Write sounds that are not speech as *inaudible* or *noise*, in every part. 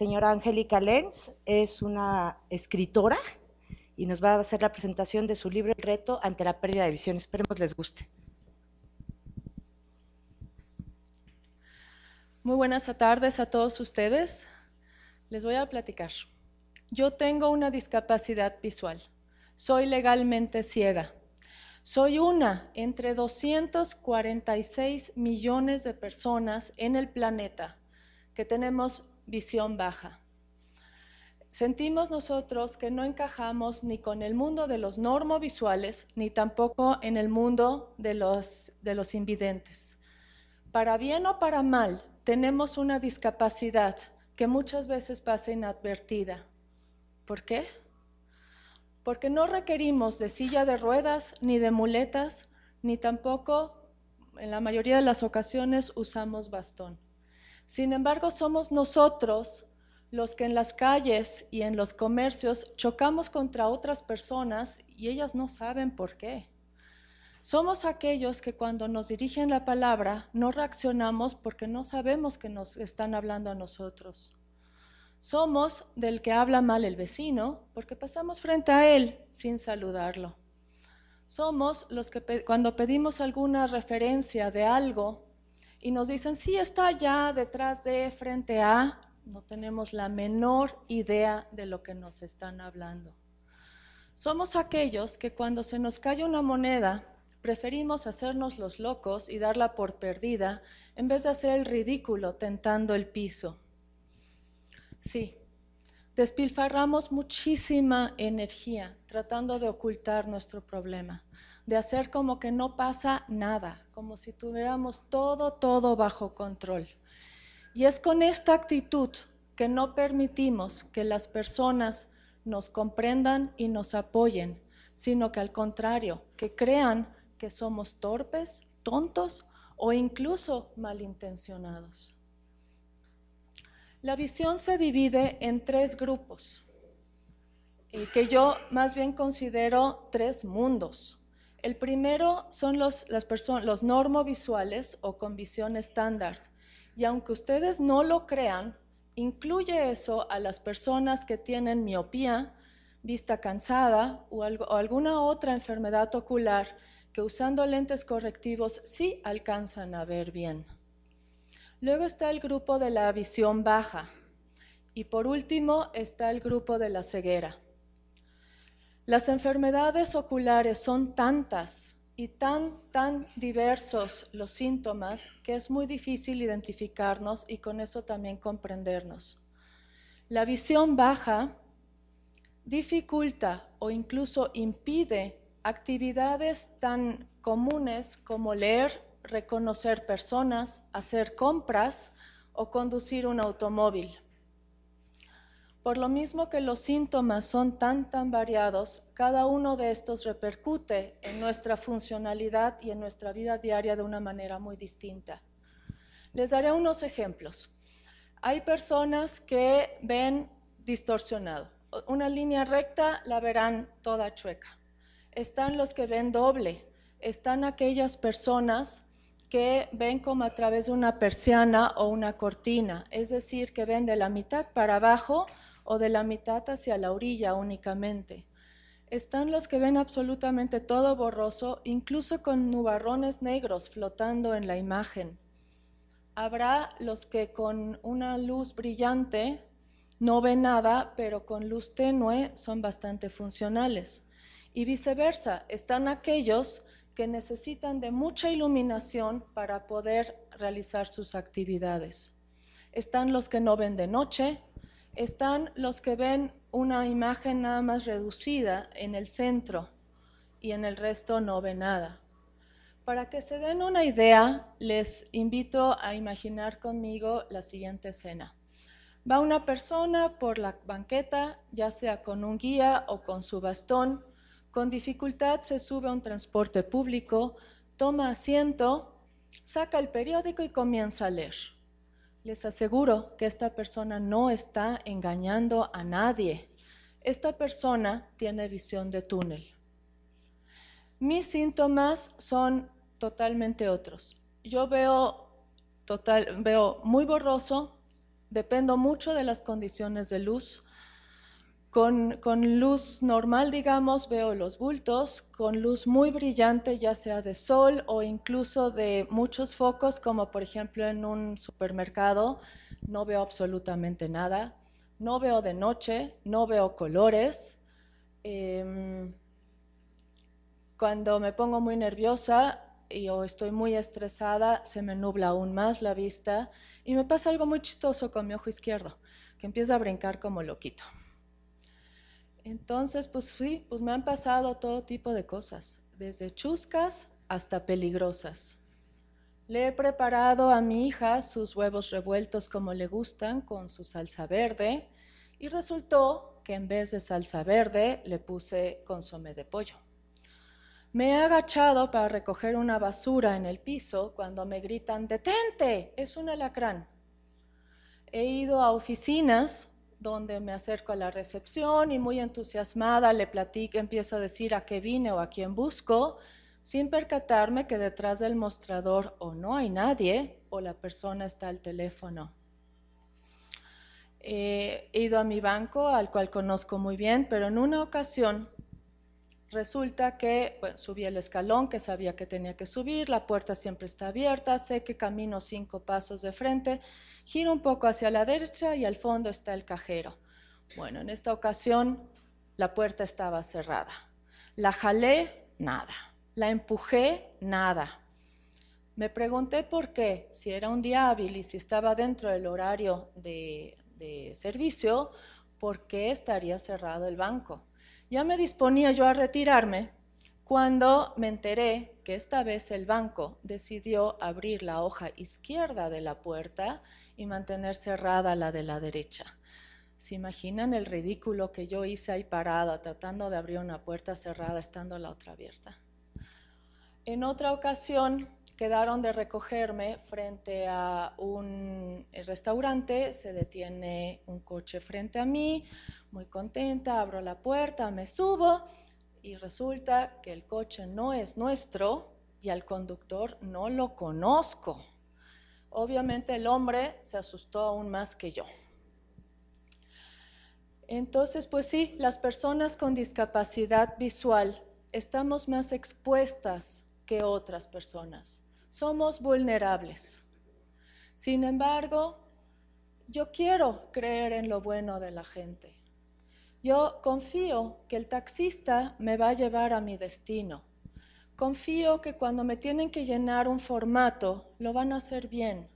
señora Angélica Lenz es una escritora y nos va a hacer la presentación de su libro El reto ante la pérdida de visión. Esperemos les guste. Muy buenas tardes a todos ustedes. Les voy a platicar. Yo tengo una discapacidad visual. Soy legalmente ciega. Soy una entre 246 millones de personas en el planeta que tenemos visión baja. Sentimos nosotros que no encajamos ni con el mundo de los normovisuales, ni tampoco en el mundo de los, de los invidentes. Para bien o para mal, tenemos una discapacidad que muchas veces pasa inadvertida. ¿Por qué? Porque no requerimos de silla de ruedas, ni de muletas, ni tampoco, en la mayoría de las ocasiones, usamos bastón. Sin embargo, somos nosotros los que en las calles y en los comercios chocamos contra otras personas y ellas no saben por qué. Somos aquellos que cuando nos dirigen la palabra no reaccionamos porque no sabemos que nos están hablando a nosotros. Somos del que habla mal el vecino porque pasamos frente a él sin saludarlo. Somos los que cuando pedimos alguna referencia de algo y nos dicen, sí, está allá detrás de, frente a, no tenemos la menor idea de lo que nos están hablando. Somos aquellos que cuando se nos cae una moneda, preferimos hacernos los locos y darla por perdida en vez de hacer el ridículo tentando el piso. Sí, despilfarramos muchísima energía tratando de ocultar nuestro problema, de hacer como que no pasa nada, como si tuviéramos todo, todo bajo control. Y es con esta actitud que no permitimos que las personas nos comprendan y nos apoyen, sino que al contrario, que crean que somos torpes, tontos o incluso malintencionados. La visión se divide en tres grupos, eh, que yo más bien considero tres mundos. El primero son los, los normovisuales o con visión estándar. Y aunque ustedes no lo crean, incluye eso a las personas que tienen miopía, vista cansada o alguna otra enfermedad ocular que usando lentes correctivos sí alcanzan a ver bien. Luego está el grupo de la visión baja y por último está el grupo de la ceguera. Las enfermedades oculares son tantas y tan, tan diversos los síntomas que es muy difícil identificarnos y con eso también comprendernos. La visión baja dificulta o incluso impide actividades tan comunes como leer, reconocer personas, hacer compras o conducir un automóvil. Por lo mismo que los síntomas son tan tan variados, cada uno de estos repercute en nuestra funcionalidad y en nuestra vida diaria de una manera muy distinta. Les daré unos ejemplos. Hay personas que ven distorsionado. Una línea recta la verán toda chueca. Están los que ven doble. Están aquellas personas que ven como a través de una persiana o una cortina, es decir, que ven de la mitad para abajo o de la mitad hacia la orilla únicamente. Están los que ven absolutamente todo borroso, incluso con nubarrones negros flotando en la imagen. Habrá los que con una luz brillante no ven nada, pero con luz tenue son bastante funcionales. Y viceversa, están aquellos que necesitan de mucha iluminación para poder realizar sus actividades. Están los que no ven de noche, están los que ven una imagen nada más reducida en el centro y en el resto no ve nada. Para que se den una idea, les invito a imaginar conmigo la siguiente escena. Va una persona por la banqueta, ya sea con un guía o con su bastón, con dificultad se sube a un transporte público, toma asiento, saca el periódico y comienza a leer. Les aseguro que esta persona no está engañando a nadie. Esta persona tiene visión de túnel. Mis síntomas son totalmente otros. Yo veo total veo muy borroso, dependo mucho de las condiciones de luz, con, luz normal, digamos, veo los bultos, con luz muy brillante, ya sea de sol o incluso de muchos focos, como por ejemplo en un supermercado, no veo absolutamente nada, no veo de noche, no veo colores. Em, cuando me pongo muy nerviosa o estoy muy estresada, se me nubla aún más la vista y me pasa algo muy chistoso con mi ojo izquierdo, que empieza a brincar como loquito. Entonces, pues sí, pues me han pasado todo tipo de cosas, desde chuscas hasta peligrosas. Le he preparado a mi hija sus huevos revueltos como le gustan con su salsa verde y resultó que en vez de salsa verde le puse consomé de pollo. Me he agachado para recoger una basura en el piso cuando me gritan, detente, es un alacrán. He ido a oficinas donde me acerco a la recepción y muy entusiasmada le platico, empiezo a decir a qué vine o a quién busco, sin percatarme que detrás del mostrador o no hay nadie o la persona está al teléfono. Eh, he ido a mi banco, al cual conozco muy bien, pero en una ocasión Resulta que subí el escalón que sabía que tenía que subir, la puerta siempre está abierta, sé que camino cinco pasos de frente, giro un poco hacia la derecha y al fondo está el cajero. Bueno, en esta ocasión la puerta estaba cerrada. La jalé, nada. La empujé, nada. Me pregunté por qué, si era un día hábil y si estaba dentro del horario de, de servicio, ¿por qué estaría cerrado el banco? Ya me disponía yo a retirarme cuando me enteré que esta vez el banco decidió abrir la hoja izquierda de la puerta y mantener cerrada la de la derecha. ¿Se imaginan el ridículo que yo hice ahí parada tratando de abrir una puerta cerrada estando la otra abierta? En otra ocasión quedaron de recogerme frente a un eh, restaurante, se detiene un coche frente a mí, muy contenta, abro la puerta, me subo y resulta que el coche no es nuestro y al conductor no lo conozco. Obviamente el hombre se asustó aún más que yo. Entonces, pues sí, las personas con discapacidad visual estamos más expuestas que otras personas somos vulnerables. Sin embargo, yo quiero creer en lo bueno de la gente. Yo confío que el taxista me va a llevar a mi destino. Confío que cuando me tienen que llenar un formato, lo van a hacer bien.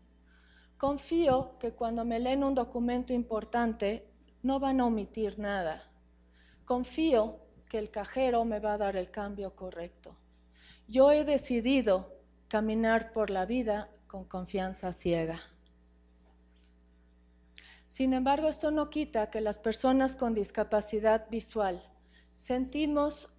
Confío que cuando me leen un documento importante, no van a omitir nada. Confío que el cajero me va a dar el cambio correcto. Yo he decidido caminar por la vida con confianza ciega. Sin embargo, esto no quita que las personas con discapacidad visual sentimos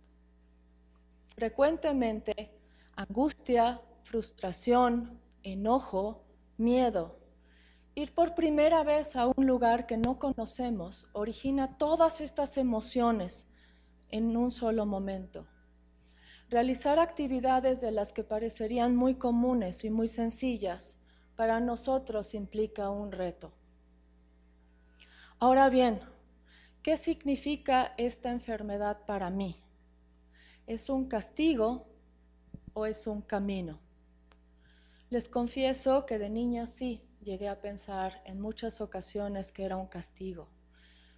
frecuentemente angustia, frustración, enojo, miedo. Ir por primera vez a un lugar que no conocemos origina todas estas emociones en un solo momento. Realizar actividades de las que parecerían muy comunes y muy sencillas para nosotros implica un reto. Ahora bien, ¿qué significa esta enfermedad para mí? ¿Es un castigo o es un camino? Les confieso que de niña sí llegué a pensar en muchas ocasiones que era un castigo.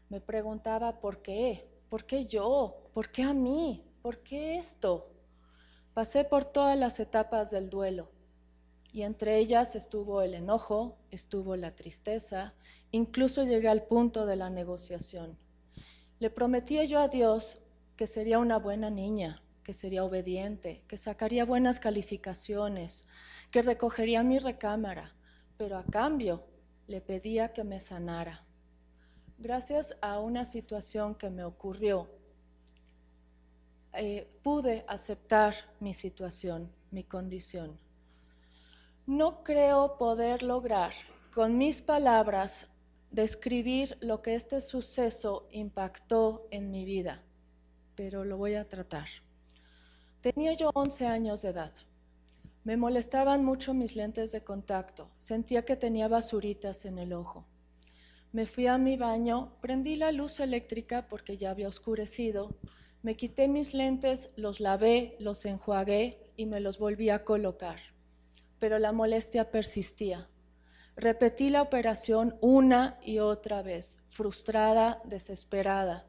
Me preguntaba por qué, por qué yo, por qué a mí, por qué esto. Pasé por todas las etapas del duelo y entre ellas estuvo el enojo, estuvo la tristeza, incluso llegué al punto de la negociación. Le prometí yo a Dios que sería una buena niña, que sería obediente, que sacaría buenas calificaciones, que recogería mi recámara, pero a cambio le pedía que me sanara. Gracias a una situación que me ocurrió, eh, pude aceptar mi situación, mi condición. No creo poder lograr con mis palabras describir lo que este suceso impactó en mi vida, pero lo voy a tratar. Tenía yo 11 años de edad. Me molestaban mucho mis lentes de contacto. Sentía que tenía basuritas en el ojo. Me fui a mi baño, prendí la luz eléctrica porque ya había oscurecido me quité mis lentes, los lavé, los enjuagué y me los volví a colocar. Pero la molestia persistía. Repetí la operación una y otra vez, frustrada, desesperada.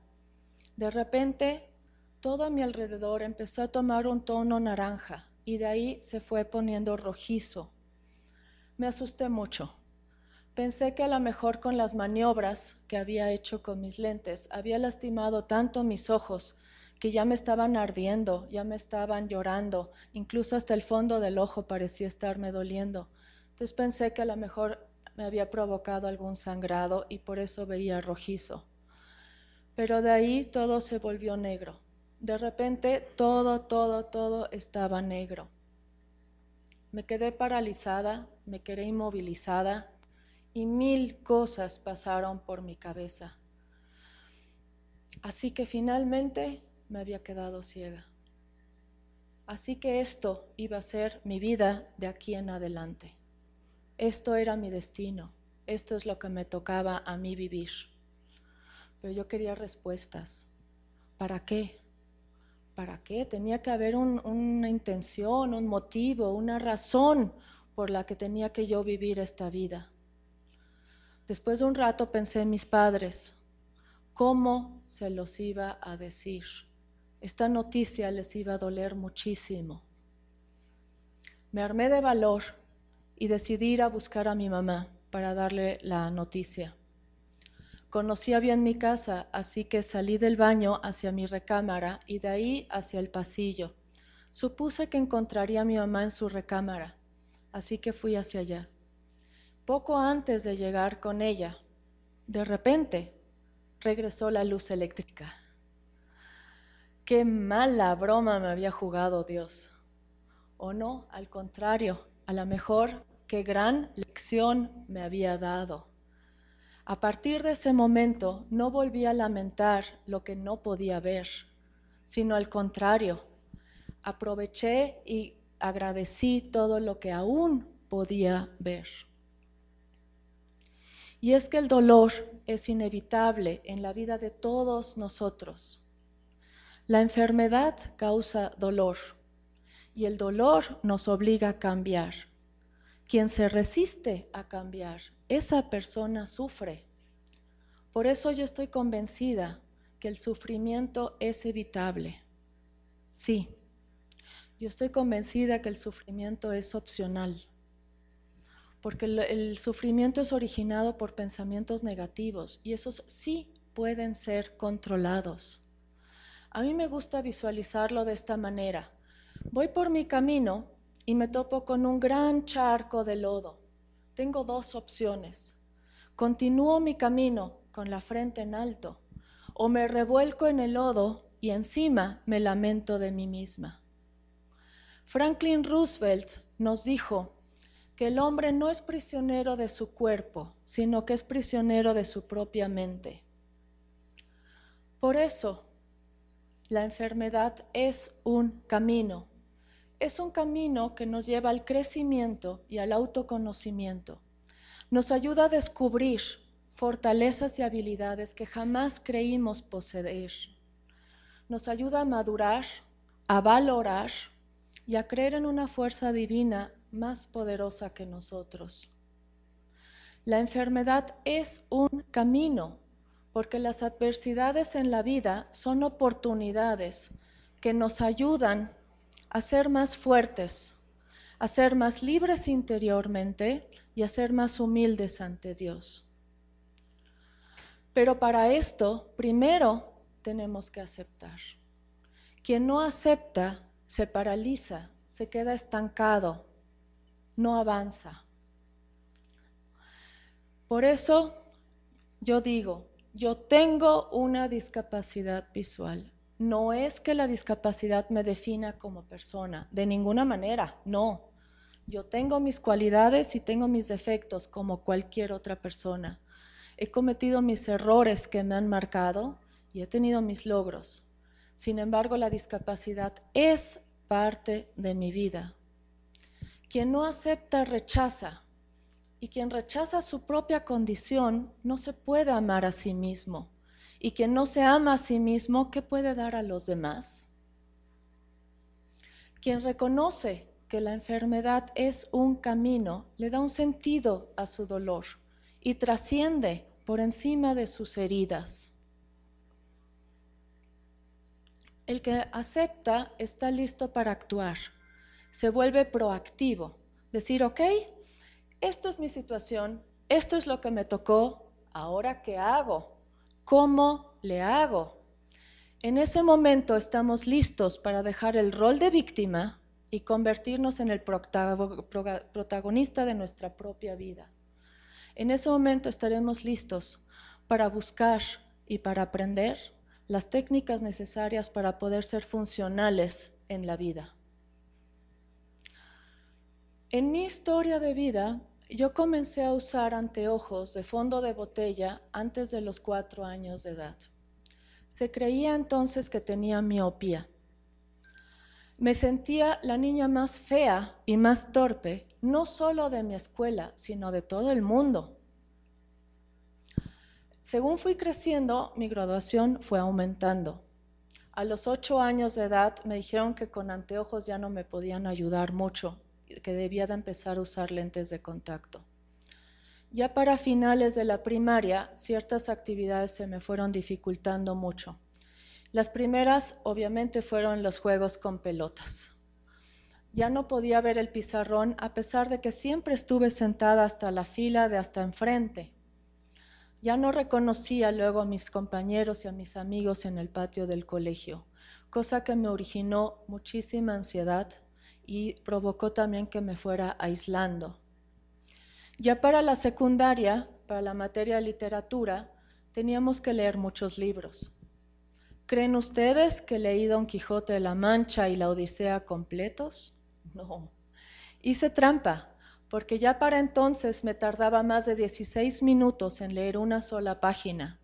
De repente, todo a mi alrededor empezó a tomar un tono naranja y de ahí se fue poniendo rojizo. Me asusté mucho. Pensé que a lo mejor con las maniobras que había hecho con mis lentes había lastimado tanto mis ojos que ya me estaban ardiendo, ya me estaban llorando, incluso hasta el fondo del ojo parecía estarme doliendo. Entonces pensé que a lo mejor me había provocado algún sangrado y por eso veía rojizo. Pero de ahí todo se volvió negro. De repente todo, todo, todo estaba negro. Me quedé paralizada, me quedé inmovilizada y mil cosas pasaron por mi cabeza. Así que finalmente me había quedado ciega. Así que esto iba a ser mi vida de aquí en adelante. Esto era mi destino, esto es lo que me tocaba a mí vivir. Pero yo quería respuestas. ¿Para qué? ¿Para qué? Tenía que haber una intención, un motivo, una razón por la que tenía que yo vivir esta vida. Después de un rato pensé en mis padres, cómo se los iba a decir esta noticia les iba a doler muchísimo. Me armé de valor y decidí ir a buscar a mi mamá para darle la noticia. Conocía bien mi casa, así que salí del baño hacia mi recámara y de ahí hacia el pasillo. Supuse que encontraría a mi mamá en su recámara, así que fui hacia allá. Poco antes de llegar con ella, de repente regresó la luz eléctrica. Qué mala broma me había jugado Dios. O no, al contrario, a lo mejor qué gran lección me había dado. A partir de ese momento no volví a lamentar lo que no podía ver, sino al contrario, aproveché y agradecí todo lo que aún podía ver. Y es que el dolor es inevitable en la vida de todos nosotros. La enfermedad causa dolor y el dolor nos obliga a cambiar. Quien se resiste a cambiar, esa persona sufre. Por eso yo estoy convencida que el sufrimiento es evitable. Sí, yo estoy convencida que el sufrimiento es opcional, porque el, sufrimiento es originado por pensamientos negativos y esos sí pueden ser controlados. A mí me gusta visualizarlo de esta manera. Voy por mi camino y me topo con un gran charco de lodo. Tengo dos opciones. Continúo mi camino con la frente en alto o me revuelco en el lodo y encima me lamento de mí misma. Franklin Roosevelt nos dijo que el hombre no es prisionero de su cuerpo, sino que es prisionero de su propia mente. Por eso, la enfermedad es un camino. Es un camino que nos lleva al crecimiento y al autoconocimiento. Nos ayuda a descubrir fortalezas y habilidades que jamás creímos poseer. Nos ayuda a madurar, a valorar y a creer en una fuerza divina más poderosa que nosotros. La enfermedad es un camino porque las adversidades en la vida son oportunidades que nos ayudan a ser más fuertes, a ser más libres interiormente y a ser más humildes ante Dios. Pero para esto, primero tenemos que aceptar. Quien no acepta se paraliza, se queda estancado, no avanza. Por eso yo digo, yo tengo una discapacidad visual. No es que la discapacidad me defina como persona, de ninguna manera, no. Yo tengo mis cualidades y tengo mis defectos como cualquier otra persona. He cometido mis errores que me han marcado y he tenido mis logros. Sin embargo, la discapacidad es parte de mi vida. Quien no acepta, rechaza. Y quien rechaza su propia condición no se puede amar a sí mismo. Y quien no se ama a sí mismo, ¿qué puede dar a los demás? Quien reconoce que la enfermedad es un camino, le da un sentido a su dolor y trasciende por encima de sus heridas. El que acepta está listo para actuar, se vuelve proactivo, decir, ok, esto es mi situación, esto es lo que me tocó, ahora qué hago, cómo le hago. En ese momento estamos listos para dejar el rol de víctima y convertirnos en el protagonista de nuestra propia vida. En ese momento estaremos listos para buscar y para aprender las técnicas necesarias para poder ser funcionales en la vida. En mi historia de vida yo comencé a usar anteojos de fondo de botella antes de los cuatro años de edad. Se creía entonces que tenía miopía. Me sentía la niña más fea y más torpe, no solo de mi escuela, sino de todo el mundo. Según fui creciendo, mi graduación fue aumentando. A los ocho años de edad me dijeron que con anteojos ya no me podían ayudar mucho, que debía de empezar a usar lentes de contacto. Ya para finales de la primaria, ciertas actividades se me fueron dificultando mucho. Las primeras, obviamente, fueron los juegos con pelotas. Ya no podía ver el pizarrón a pesar de que siempre estuve sentada hasta la fila de hasta enfrente. Ya no reconocía luego a mis compañeros y a mis amigos en el patio del colegio, cosa que me originó muchísima ansiedad y provocó también que me fuera aislando. Ya para la secundaria, para la materia de literatura, teníamos que leer muchos libros. ¿Creen ustedes que leí Don Quijote de la Mancha y la Odisea completos? *laughs* No. Hice trampa, porque ya para entonces me tardaba más de 16 minutos en leer una sola página,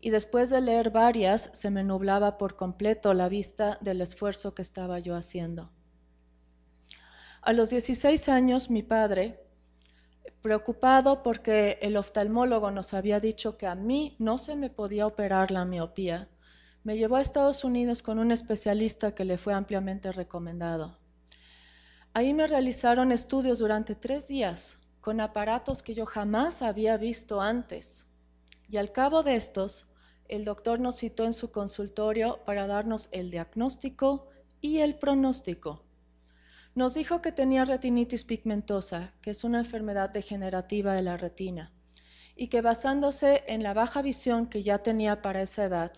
y después de leer varias se me nublaba por completo la vista del esfuerzo que estaba yo haciendo. A los 16 años mi padre, preocupado porque el oftalmólogo nos había dicho que a mí no se me podía operar la miopía, me llevó a Estados Unidos con un especialista que le fue ampliamente recomendado. Ahí me realizaron estudios durante tres días con aparatos que yo jamás había visto antes. Y al cabo de estos, el doctor nos citó en su consultorio para darnos el diagnóstico y el pronóstico. Nos dijo que tenía retinitis pigmentosa, que es una enfermedad degenerativa de la retina, y que basándose en la baja visión que ya tenía para esa edad,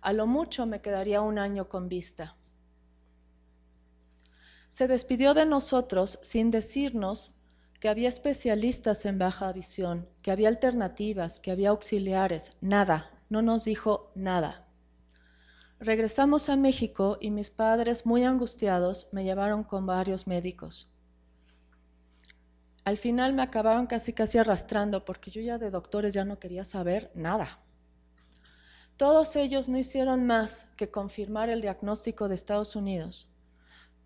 a lo mucho me quedaría un año con vista. Se despidió de nosotros sin decirnos que había especialistas en baja visión, que había alternativas, que había auxiliares, nada, no nos dijo nada. Regresamos a México y mis padres, muy angustiados, me llevaron con varios médicos. Al final me acabaron casi casi arrastrando porque yo ya de doctores ya no quería saber nada. Todos ellos no hicieron más que confirmar el diagnóstico de Estados Unidos,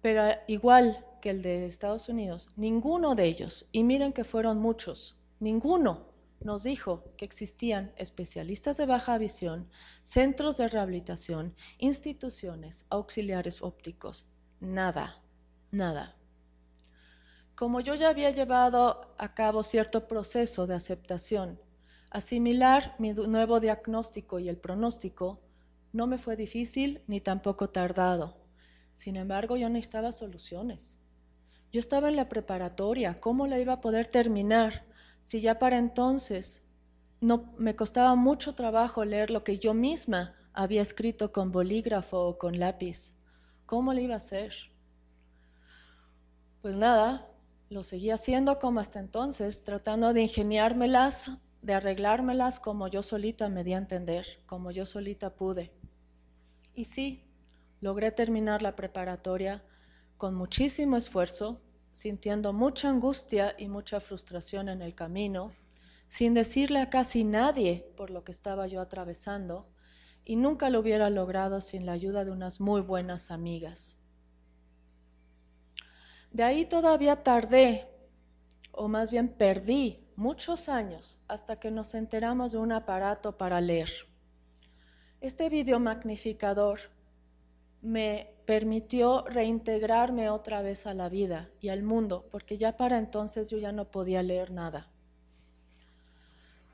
pero igual que el de Estados Unidos, ninguno de ellos, y miren que fueron muchos, ninguno nos dijo que existían especialistas de baja visión, centros de rehabilitación, instituciones, auxiliares ópticos. Nada, nada. Como yo ya había llevado a cabo cierto proceso de aceptación, asimilar mi nuevo diagnóstico y el pronóstico no me fue difícil ni tampoco tardado. Sin embargo, yo necesitaba soluciones. Yo estaba en la preparatoria, ¿cómo la iba a poder terminar? si ya para entonces no me costaba mucho trabajo leer lo que yo misma había escrito con bolígrafo o con lápiz, ¿cómo le iba a hacer? Pues nada, lo seguí haciendo como hasta entonces, tratando de ingeniármelas, de arreglármelas como yo solita me di a entender, como yo solita pude. Y sí, logré terminar la preparatoria con muchísimo esfuerzo, sintiendo mucha angustia y mucha frustración en el camino, sin decirle a casi nadie por lo que estaba yo atravesando, y nunca lo hubiera logrado sin la ayuda de unas muy buenas amigas. De ahí todavía tardé, o más bien perdí, muchos años hasta que nos enteramos de un aparato para leer. Este video magnificador me permitió reintegrarme otra vez a la vida y al mundo, porque ya para entonces yo ya no podía leer nada.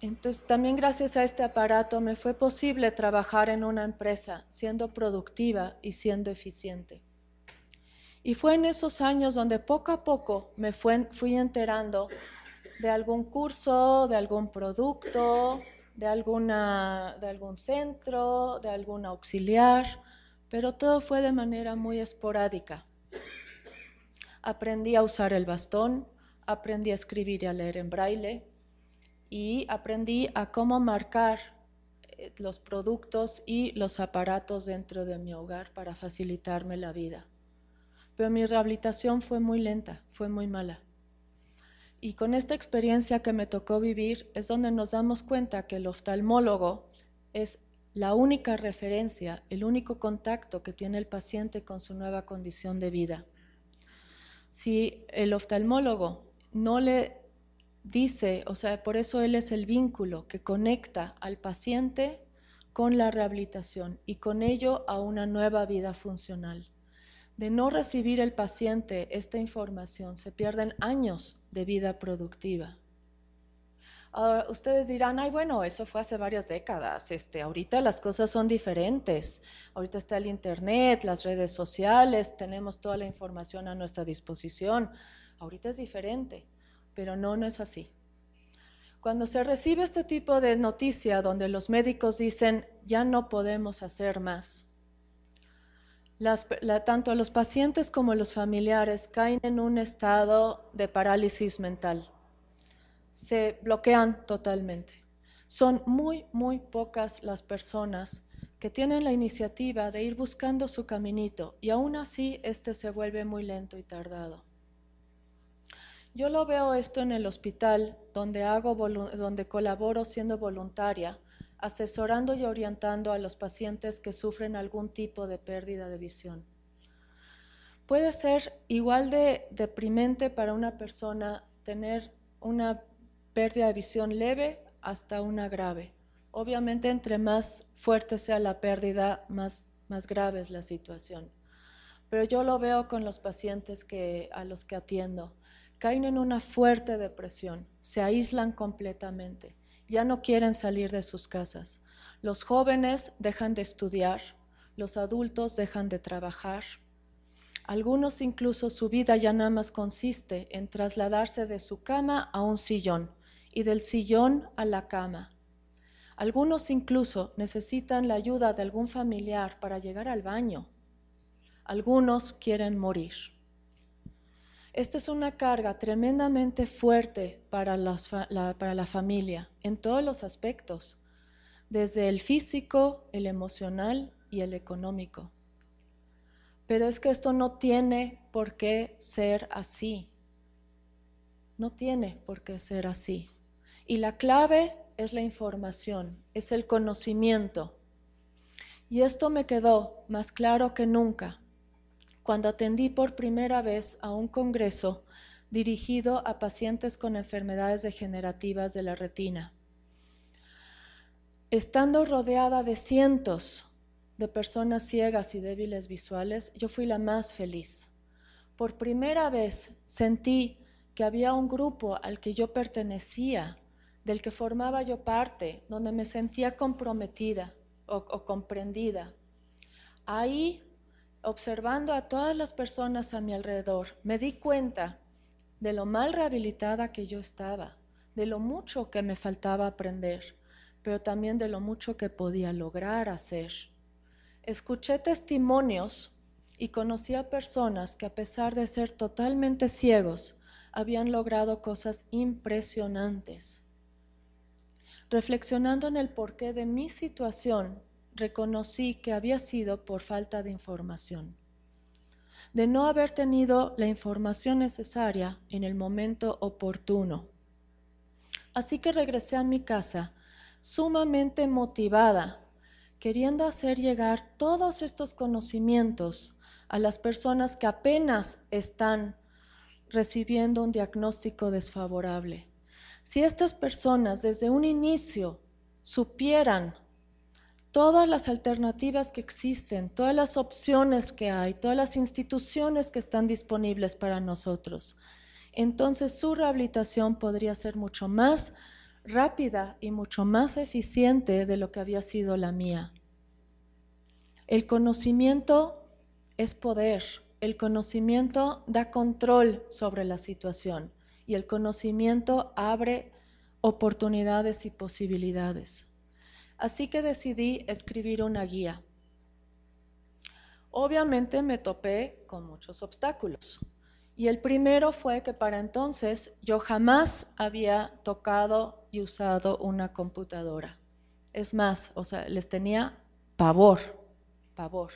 Entonces, también gracias a este aparato me fue posible trabajar en una empresa, siendo productiva y siendo eficiente. Y fue en esos años donde poco a poco me fui enterando de algún curso, de algún producto, de, alguna, de algún centro, de algún auxiliar, pero todo fue de manera muy esporádica. Aprendí a usar el bastón, aprendí a escribir y a leer en braille y aprendí a cómo marcar eh, los productos y los aparatos dentro de mi hogar para facilitarme la vida. Pero mi rehabilitación fue muy lenta, fue muy mala. Y con esta experiencia que me tocó vivir es donde nos damos cuenta que el oftalmólogo es la única referencia, el único contacto que tiene el paciente con su nueva condición de vida. Si el oftalmólogo no le dice, o sea, por eso él es el vínculo que conecta al paciente con la rehabilitación y con ello a una nueva vida funcional. De no recibir el paciente esta información, se pierden años de vida productiva. Ah, ustedes dirán, ay, bueno, eso fue hace varias décadas, este, ahorita las cosas son diferentes, ahorita está el Internet, las redes sociales, tenemos toda la información a nuestra disposición, ahorita es diferente, pero no, no es así. Cuando se recibe este tipo de noticia donde los médicos dicen, ya no podemos hacer más, tanto los pacientes como los familiares caen en un estado de parálisis mental se bloquean totalmente. Son muy, muy pocas las personas que tienen la iniciativa de ir buscando su caminito y aún así este se vuelve muy lento y tardado. Yo lo veo esto en el hospital donde, hago donde colaboro siendo voluntaria, asesorando y orientando a los pacientes que sufren algún tipo de pérdida de visión. Puede ser igual de deprimente para una persona tener una pérdida de visión leve hasta una grave. Obviamente, entre más fuerte sea la pérdida, más, más grave es la situación. Pero yo lo veo con los pacientes que, a los que atiendo. Caen en una fuerte depresión, se aíslan completamente, ya no quieren salir de sus casas. Los jóvenes dejan de estudiar, los adultos dejan de trabajar. Algunos incluso su vida ya nada más consiste en trasladarse de su cama a un sillón y del sillón a la cama. Algunos incluso necesitan la ayuda de algún familiar para llegar al baño. Algunos quieren morir. Esta es una carga tremendamente fuerte para, para la familia en todos los aspectos, desde el físico, el emocional y el económico. Pero es que esto no tiene por qué ser así. No tiene por qué ser así. Y la clave es la información, es el conocimiento. Y esto me quedó más claro que nunca cuando atendí por primera vez a un congreso dirigido a pacientes con enfermedades degenerativas de la retina. Estando rodeada de cientos de personas ciegas y débiles visuales, yo fui la más feliz. Por primera vez sentí que había un grupo al que yo pertenecía, del que formaba yo parte, donde me sentía comprometida o, comprendida. Ahí, observando a todas las personas a mi alrededor, me di cuenta de lo mal rehabilitada que yo estaba, de lo mucho que me faltaba aprender, pero también de lo mucho que podía lograr hacer. Escuché testimonios y conocí a personas que a pesar de ser totalmente ciegos, habían logrado cosas impresionantes. Reflexionando en el porqué de mi situación, reconocí que había sido por falta de información. De no haber tenido la información necesaria en el momento oportuno. Así que regresé a mi casa sumamente motivada, queriendo hacer llegar todos estos conocimientos a las personas que apenas están recibiendo un diagnóstico desfavorable. Si estas personas desde un inicio supieran todas las alternativas que existen, todas las opciones que hay, todas las instituciones que están disponibles para nosotros, entonces su rehabilitación podría ser mucho más rápida y mucho más eficiente de lo que había sido la mía. El conocimiento es poder, el conocimiento da control sobre la situación y el conocimiento abre oportunidades y posibilidades. Así que decidí escribir una guía. Obviamente me topé con muchos obstáculos. Y el primero fue que para entonces yo jamás había tocado y usado una computadora. Es más, o sea, les tenía pavor, pavor.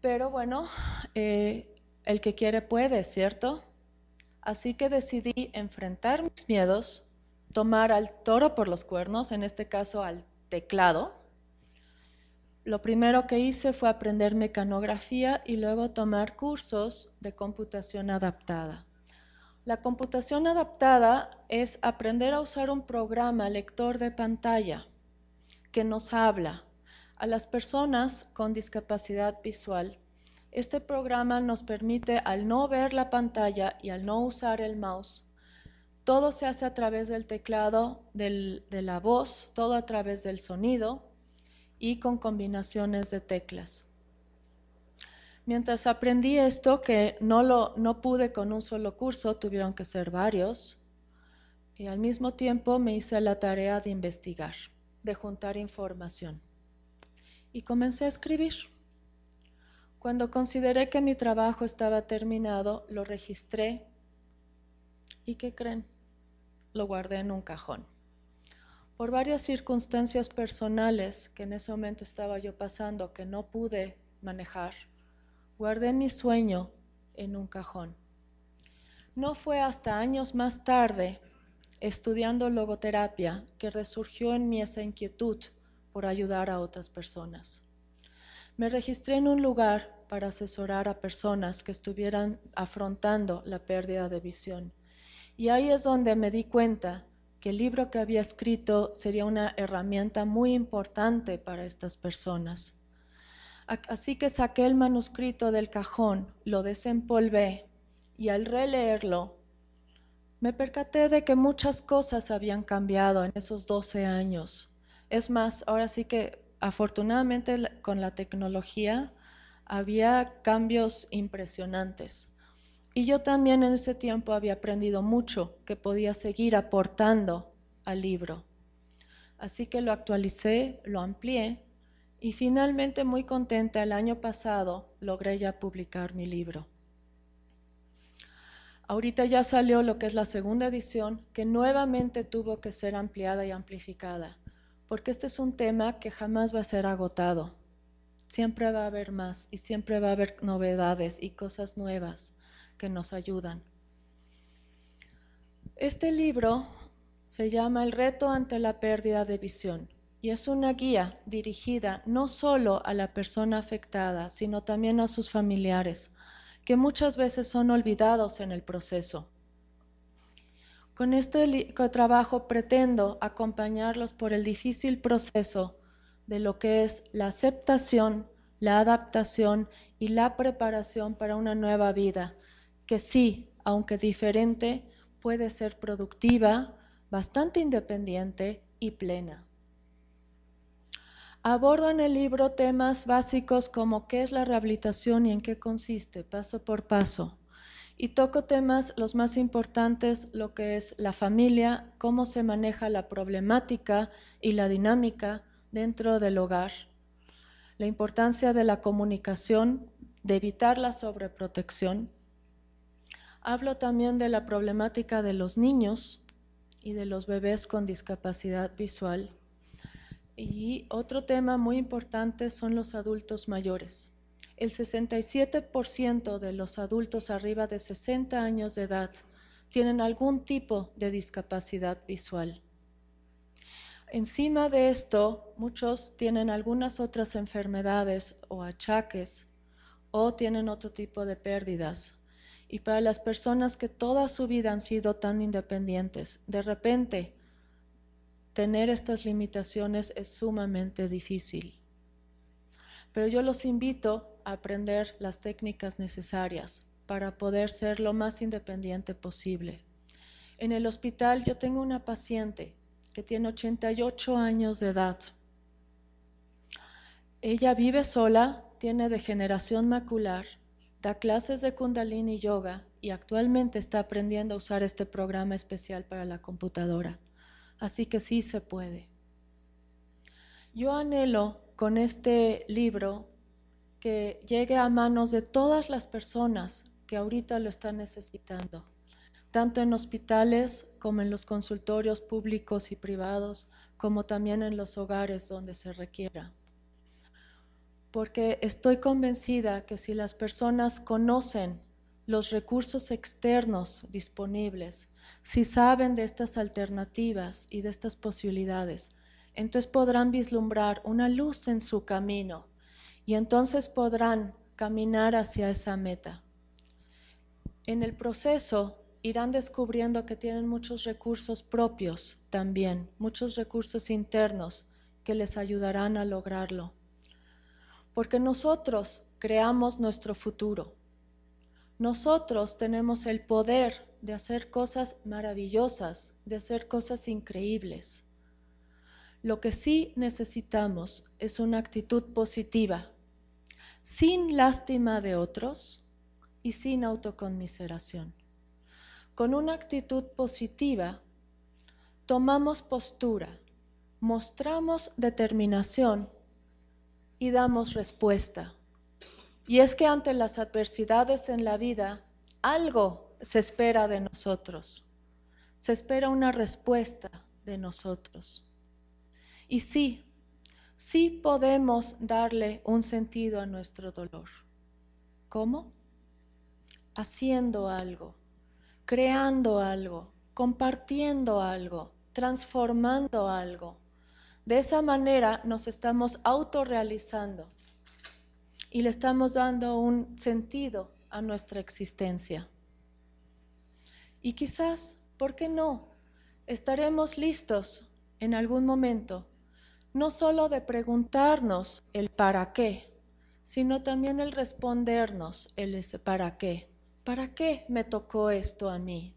Pero bueno, eh, el que quiere puede, ¿cierto? Así que decidí enfrentar mis miedos, tomar al toro por los cuernos, en este caso al teclado. Lo primero que hice fue aprender mecanografía y luego tomar cursos de computación adaptada. La computación adaptada es aprender a usar un programa lector de pantalla que nos habla a las personas con discapacidad visual este programa nos permite, al no ver la pantalla y al no usar el mouse, todo se hace a través del teclado, de la voz, todo a través del sonido y con combinaciones de teclas. Mientras aprendí esto, que no, lo, no pude con un solo curso, tuvieron que ser varios, y al mismo tiempo me hice la tarea de investigar, de juntar información. Y comencé a escribir. Cuando consideré que mi trabajo estaba terminado, lo registré y, ¿qué creen? Lo guardé en un cajón. Por varias circunstancias personales que en ese momento estaba yo pasando, que no pude manejar, guardé mi sueño en un cajón. No fue hasta años más tarde, estudiando logoterapia, que resurgió en mí esa inquietud por ayudar a otras personas. Me registré en un lugar para asesorar a personas que estuvieran afrontando la pérdida de visión. Y ahí es donde me di cuenta que el libro que había escrito sería una herramienta muy importante para estas personas. Así que saqué el manuscrito del cajón, lo desempolvé y al releerlo me percaté de que muchas cosas habían cambiado en esos 12 años. Es más, ahora sí que afortunadamente con la tecnología había cambios impresionantes. Y yo también en ese tiempo había aprendido mucho que podía seguir aportando al libro. Así que lo actualicé, lo amplié y finalmente muy contenta el año pasado logré ya publicar mi libro. Ahorita ya salió lo que es la segunda edición que nuevamente tuvo que ser ampliada y amplificada porque este es un tema que jamás va a ser agotado Siempre va a haber más y siempre va a haber novedades y cosas nuevas que nos ayudan. Este libro se llama El reto ante la pérdida de visión y es una guía dirigida no solo a la persona afectada, sino también a sus familiares, que muchas veces son olvidados en el proceso. Con este trabajo pretendo acompañarlos por el difícil proceso de lo que es la aceptación, la adaptación y la preparación para una nueva vida, que sí, aunque diferente, puede ser productiva, bastante independiente y plena. Abordo en el libro temas básicos como qué es la rehabilitación y en qué consiste, paso por paso. Y toco temas los más importantes, lo que es la familia, cómo se maneja la problemática y la dinámica, dentro del hogar, la importancia de la comunicación, de evitar la sobreprotección. Hablo también de la problemática de los niños y de los bebés con discapacidad visual. Y otro tema muy importante son los adultos mayores. El 67% de los adultos arriba de 60 años de edad tienen algún tipo de discapacidad visual. Encima de esto, muchos tienen algunas otras enfermedades o achaques o tienen otro tipo de pérdidas. Y para las personas que toda su vida han sido tan independientes, de repente tener estas limitaciones es sumamente difícil. Pero yo los invito a aprender las técnicas necesarias para poder ser lo más independiente posible. En el hospital yo tengo una paciente que tiene 88 años de edad. Ella vive sola, tiene degeneración macular, da clases de kundalini yoga y actualmente está aprendiendo a usar este programa especial para la computadora. Así que sí se puede. Yo anhelo con este libro que llegue a manos de todas las personas que ahorita lo están necesitando tanto en hospitales como en los consultorios públicos y privados, como también en los hogares donde se requiera. Porque estoy convencida que si las personas conocen los recursos externos disponibles, si saben de estas alternativas y de estas posibilidades, entonces podrán vislumbrar una luz en su camino y entonces podrán caminar hacia esa meta. En el proceso irán descubriendo que tienen muchos recursos propios también, muchos recursos internos que les ayudarán a lograrlo. Porque nosotros creamos nuestro futuro. Nosotros tenemos el poder de hacer cosas maravillosas, de hacer cosas increíbles. Lo que sí necesitamos es una actitud positiva, sin lástima de otros y sin autoconmiseración. Con una actitud positiva, tomamos postura, mostramos determinación y damos respuesta. Y es que ante las adversidades en la vida, algo se espera de nosotros. Se espera una respuesta de nosotros. Y sí, sí podemos darle un sentido a nuestro dolor. ¿Cómo? Haciendo algo creando algo, compartiendo algo, transformando algo. De esa manera nos estamos autorrealizando y le estamos dando un sentido a nuestra existencia. Y quizás, ¿por qué no? Estaremos listos en algún momento, no solo de preguntarnos el para qué, sino también el respondernos el para qué. ¿para qué me tocó esto a mí?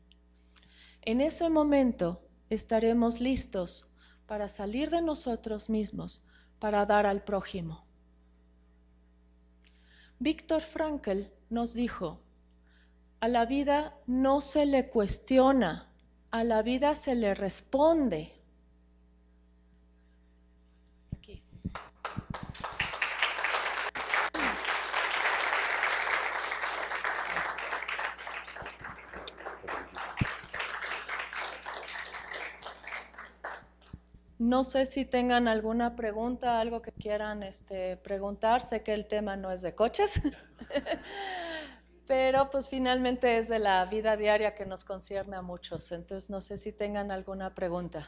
En ese momento estaremos listos para salir de nosotros mismos, para dar al prójimo. Víctor Frankl nos dijo, a la vida no se le cuestiona, a la vida se le responde. No sé si tengan alguna pregunta, algo que quieran este, preguntar. Sé que el tema no es de coches, *laughs* pero pues finalmente es de la vida diaria que nos concierne a muchos. Entonces no sé si tengan alguna pregunta.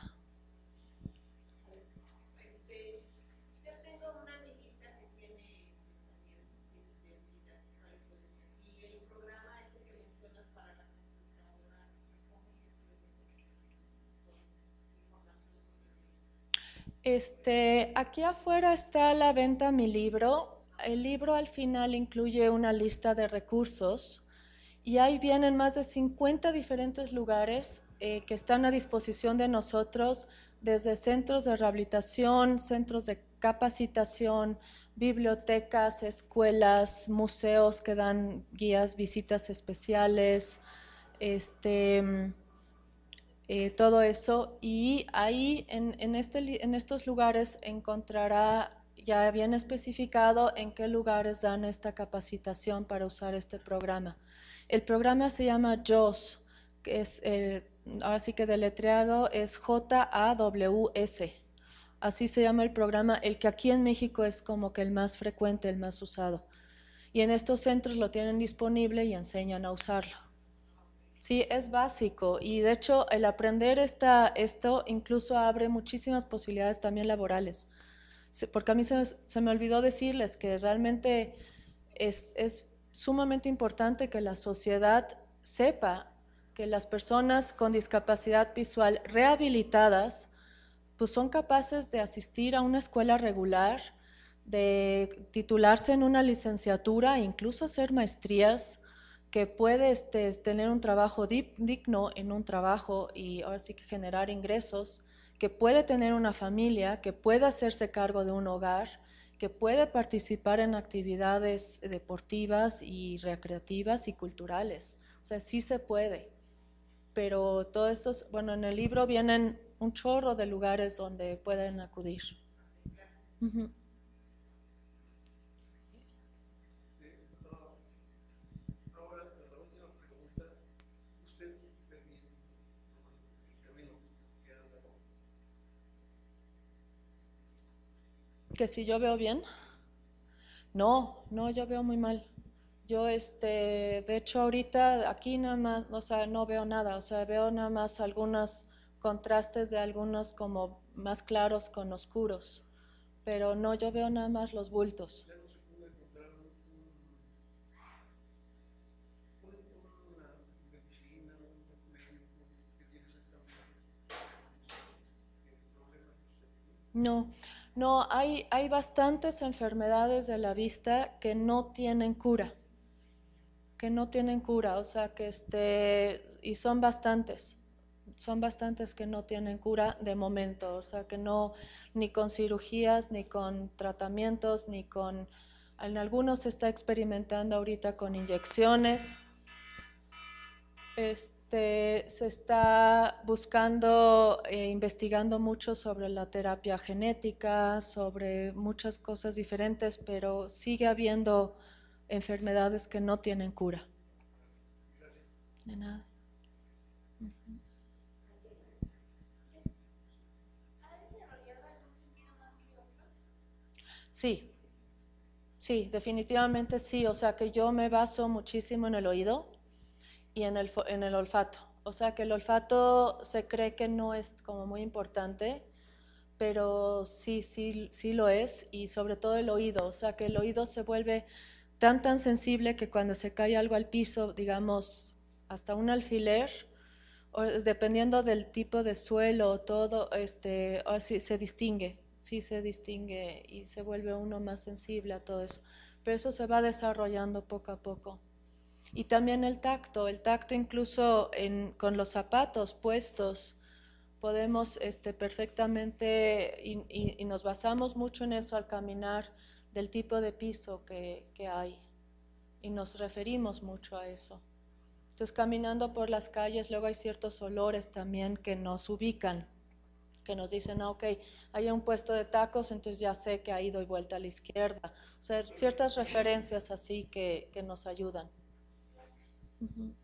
Este, aquí afuera está la venta mi libro. El libro al final incluye una lista de recursos y ahí vienen más de 50 diferentes lugares eh, que están a disposición de nosotros, desde centros de rehabilitación, centros de capacitación, bibliotecas, escuelas, museos que dan guías, visitas especiales, este, eh, todo eso. Y ahí este en, estos lugares encontrará ya bien especificado en qué lugares dan esta capacitación para usar este programa. El programa se llama JOS, que es eh, así que deletreado es J-A-W-S. Así se llama el programa, el que aquí en México es como que el más frecuente, el más usado. Y en estos centros lo tienen disponible y enseñan a usarlo. Sí, es básico y de hecho el aprender esto incluso abre muchísimas posibilidades también laborales. Porque a mí se, me olvidó decirles que realmente es, es sumamente importante que la sociedad sepa que las personas con discapacidad visual rehabilitadas pues son capaces de asistir a una escuela regular, de titularse en una licenciatura, e incluso hacer maestrías, que puede este, tener un trabajo digno en un trabajo y ahora sí que generar ingresos, que puede tener una familia, que puede hacerse cargo de un hogar, que puede participar en actividades deportivas y recreativas y culturales. O sea, sí se puede. Pero todo esto, bueno, en el libro vienen un chorro de lugares donde pueden acudir. que si yo veo bien. No, no, yo veo muy mal. Yo, este, de hecho, ahorita aquí nada más, o sea, no veo nada, o sea, veo nada más algunos contrastes de algunos como más claros con oscuros, pero no, yo veo nada más los bultos. No, no, hay, hay bastantes enfermedades de la vista que no tienen cura, que no tienen cura, o sea, que este, y son bastantes, son bastantes que no tienen cura de momento, o sea, que no, ni con cirugías, ni con tratamientos, ni con, en algunos se está experimentando ahorita con inyecciones. Este, este, se está buscando e investigando mucho sobre la terapia genética, sobre muchas cosas diferentes, pero sigue habiendo enfermedades que no tienen cura. De nada. Sí, sí, definitivamente sí. O sea que yo me baso muchísimo en el oído y en el, en el olfato. O sea que el olfato se cree que no es como muy importante, pero sí, sí, sí lo es, y sobre todo el oído. O sea que el oído se vuelve tan, tan sensible que cuando se cae algo al piso, digamos, hasta un alfiler, dependiendo del tipo de suelo, todo, este, o ah, se distingue, sí se distingue y se vuelve uno más sensible a todo eso. Pero eso se va desarrollando poco a poco. Y también el tacto, el tacto incluso con los zapatos puestos, podemos este, perfectamente, y, nos basamos mucho en eso al caminar, del tipo de piso que, hay. Y nos referimos mucho a eso. Entonces, caminando por las calles, luego hay ciertos olores también que nos ubican, que nos dicen, ah, ok, hay un puesto de tacos, entonces ya sé que ahí doy vuelta a la izquierda. O sea, ciertas referencias así que nos ayudan. Mm-hmm.